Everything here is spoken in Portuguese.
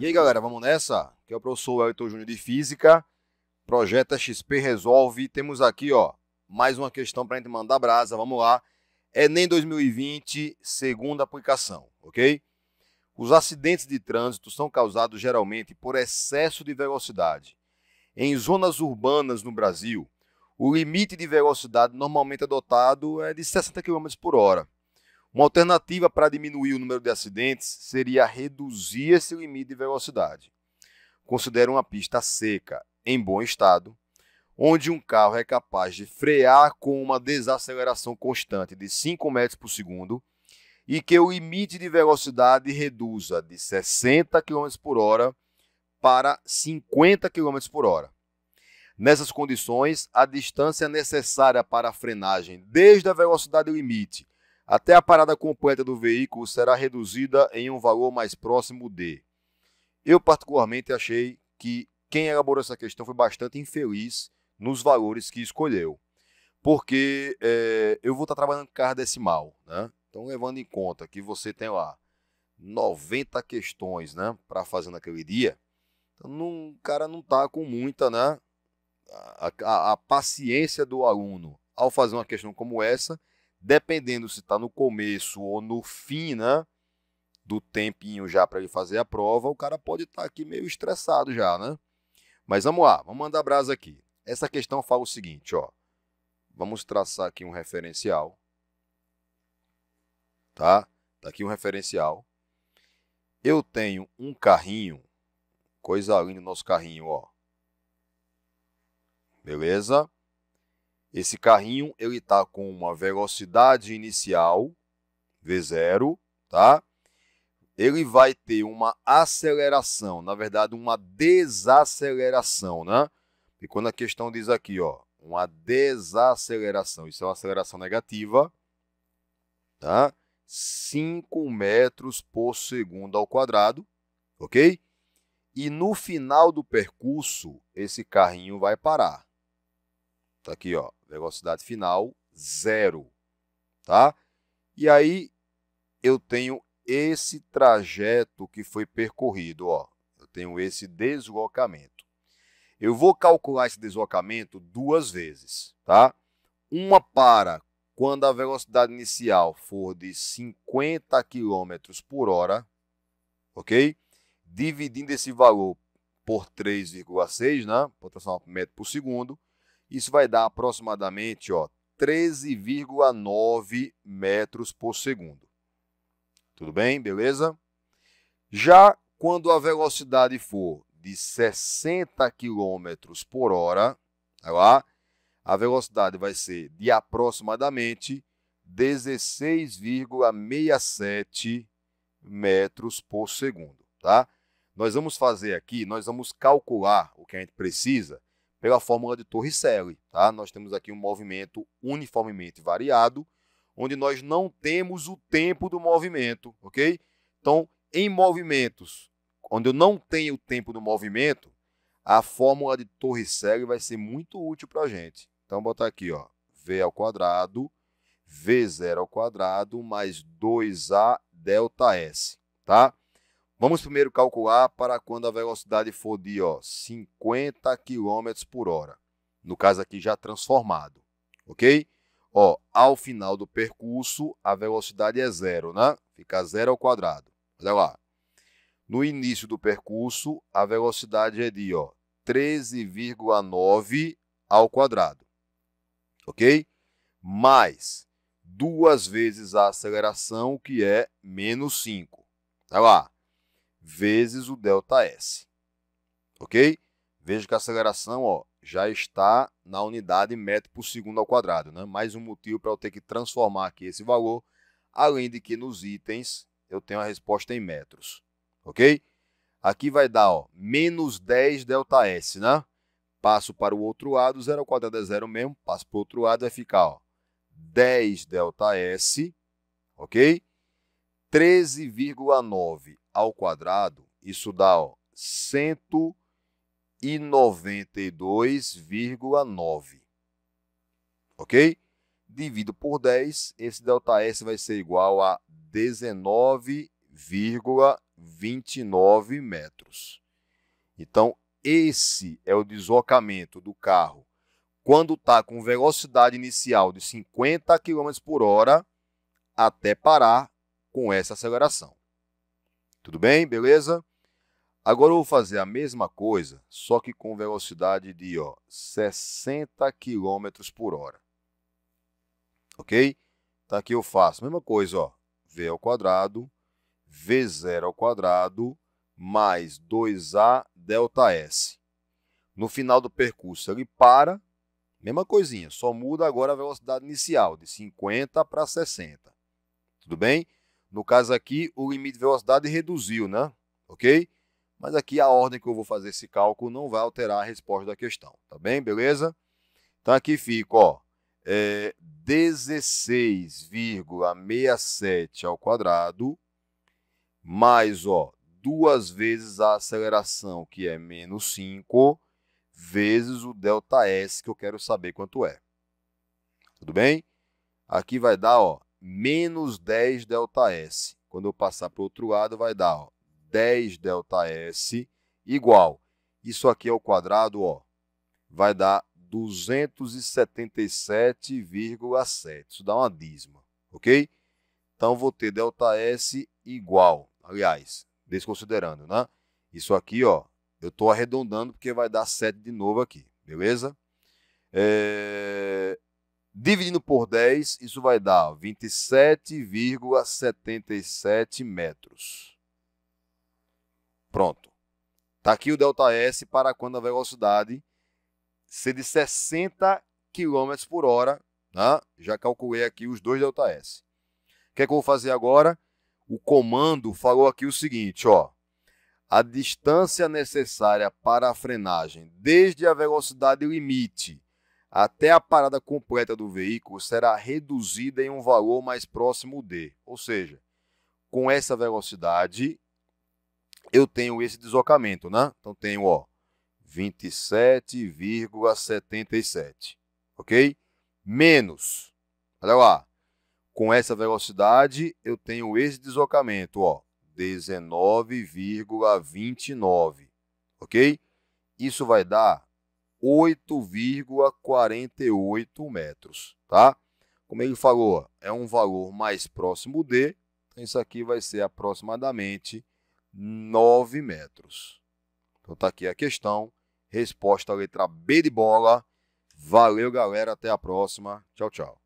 E aí, galera, vamos nessa? Que é o professor Elton Júnior de Física, Projeta XP Resolve. Temos aqui, ó, mais uma questão para a gente mandar brasa, vamos lá. Enem 2020, segunda aplicação, ok? Os acidentes de trânsito são causados geralmente por excesso de velocidade. Em zonas urbanas no Brasil, o limite de velocidade normalmente adotado é de 60 km por hora. Uma alternativa para diminuir o número de acidentes seria reduzir esse limite de velocidade. Considere uma pista seca, em bom estado, onde um carro é capaz de frear com uma desaceleração constante de 5 metros por segundo e que o limite de velocidade reduza de 60 km por hora para 50 km por hora. Nessas condições, a distância necessária para a frenagem desde a velocidade limite até a parada completa do veículo será reduzida em um valor mais próximo de. Eu, particularmente, achei que quem elaborou essa questão foi bastante infeliz nos valores que escolheu. Porque é, eu vou estar trabalhando com carro decimal, né? Então, levando em conta que você tem lá 90 questões, né, para fazer naquele dia, então, não, o cara não tá com muita, né, a, a, a paciência do aluno ao fazer uma questão como essa dependendo se está no começo ou no fim, né? Do tempinho já para ele fazer a prova, o cara pode estar tá aqui meio estressado já, né? Mas vamos lá, vamos mandar brasa aqui. Essa questão fala o seguinte, ó. Vamos traçar aqui um referencial. Tá? Tá aqui um referencial. Eu tenho um carrinho, coisa linda o nosso carrinho, ó. Beleza? Esse carrinho ele está com uma velocidade inicial V0, tá? Ele vai ter uma aceleração, na verdade uma desaceleração, né? E quando a questão diz aqui, ó, uma desaceleração, isso é uma aceleração negativa, tá? 5 metros por segundo ao quadrado, ok? E no final do percurso, esse carrinho vai parar. Tá aqui, ó velocidade final, zero, tá? E aí eu tenho esse trajeto que foi percorrido, ó. Eu tenho esse deslocamento. Eu vou calcular esse deslocamento duas vezes, tá? Uma para quando a velocidade inicial for de 50 km por hora, ok? Dividindo esse valor por 3,6, né? Por transformar por metro por segundo, isso vai dar aproximadamente 13,9 metros por segundo. Tudo bem? Beleza? Já quando a velocidade for de 60 km por hora, lá, a velocidade vai ser de aproximadamente 16,67 metros por segundo. Tá? Nós vamos fazer aqui, nós vamos calcular o que a gente precisa pela fórmula de Torricelli. Tá? Nós temos aqui um movimento uniformemente variado, onde nós não temos o tempo do movimento, ok? Então, em movimentos onde eu não tenho o tempo do movimento, a fórmula de Torricelli vai ser muito útil para a gente. Então, botar aqui, ó, v ao quadrado, v zero ao quadrado mais 2a delta s, tá? Vamos primeiro calcular para quando a velocidade for de ó, 50 km por hora. No caso aqui já transformado, ok? Ó, ao final do percurso, a velocidade é zero, né? Fica zero ao quadrado. Olha lá. No início do percurso, a velocidade é de ó, 13,9 ao quadrado, ok? Mais duas vezes a aceleração, que é menos 5. Olha lá vezes o ΔS. Ok? Veja que a aceleração ó, já está na unidade metro por segundo ao quadrado. Né? Mais um motivo para eu ter que transformar aqui esse valor, além de que nos itens eu tenho a resposta em metros. Ok? Aqui vai dar ó, menos 10 ΔS, né? Passo para o outro lado, 0 ao quadrado é zero mesmo, passo para o outro lado, vai ficar ó, 10 ΔS, ok? 13,9 ao quadrado, isso dá 192,9. Ok? Divido por 10, esse ΔS vai ser igual a 19,29 metros. Então, esse é o deslocamento do carro quando está com velocidade inicial de 50 km por hora até parar com essa aceleração. Tudo bem? Beleza? Agora eu vou fazer a mesma coisa, só que com velocidade de ó, 60 km por hora. Ok? Então aqui eu faço a mesma coisa, ó, v ao quadrado, v0 ao quadrado, mais 2a delta S. No final do percurso ele para, mesma coisinha, só muda agora a velocidade inicial, de 50 para 60. Tudo bem? No caso aqui, o limite de velocidade reduziu, né? Ok? Mas aqui a ordem que eu vou fazer esse cálculo não vai alterar a resposta da questão, tá bem? Beleza? Então aqui fica, ó, é 16,67 ao quadrado mais, ó, duas vezes a aceleração, que é menos 5, vezes o delta S, que eu quero saber quanto é. Tudo bem? Aqui vai dar, ó, menos 10 ΔS. Quando eu passar para o outro lado, vai dar ó, 10 ΔS igual. Isso aqui ao é quadrado ó, vai dar 277,7. Isso dá uma dízima, ok? Então, vou ter ΔS igual, aliás, desconsiderando, né? Isso aqui, ó, eu estou arredondando porque vai dar 7 de novo aqui, beleza? É... Dividindo por 10, isso vai dar 27,77 metros. Pronto. Está aqui o delta S para quando a velocidade ser de 60 km por hora. Né? Já calculei aqui os dois delta S. O que é que eu vou fazer agora? O comando falou aqui o seguinte, ó. A distância necessária para a frenagem desde a velocidade limite até a parada completa do veículo será reduzida em um valor mais próximo de. Ou seja, com essa velocidade, eu tenho esse deslocamento, né? Então tenho, ó, 27,77, ok? Menos, olha lá, com essa velocidade, eu tenho esse deslocamento, ó, 19,29, ok? Isso vai dar 8,48 metros, tá? Como ele falou, é um valor mais próximo de, então isso aqui vai ser aproximadamente 9 metros. Então tá aqui a questão, resposta letra B de bola. Valeu, galera, até a próxima. Tchau, tchau.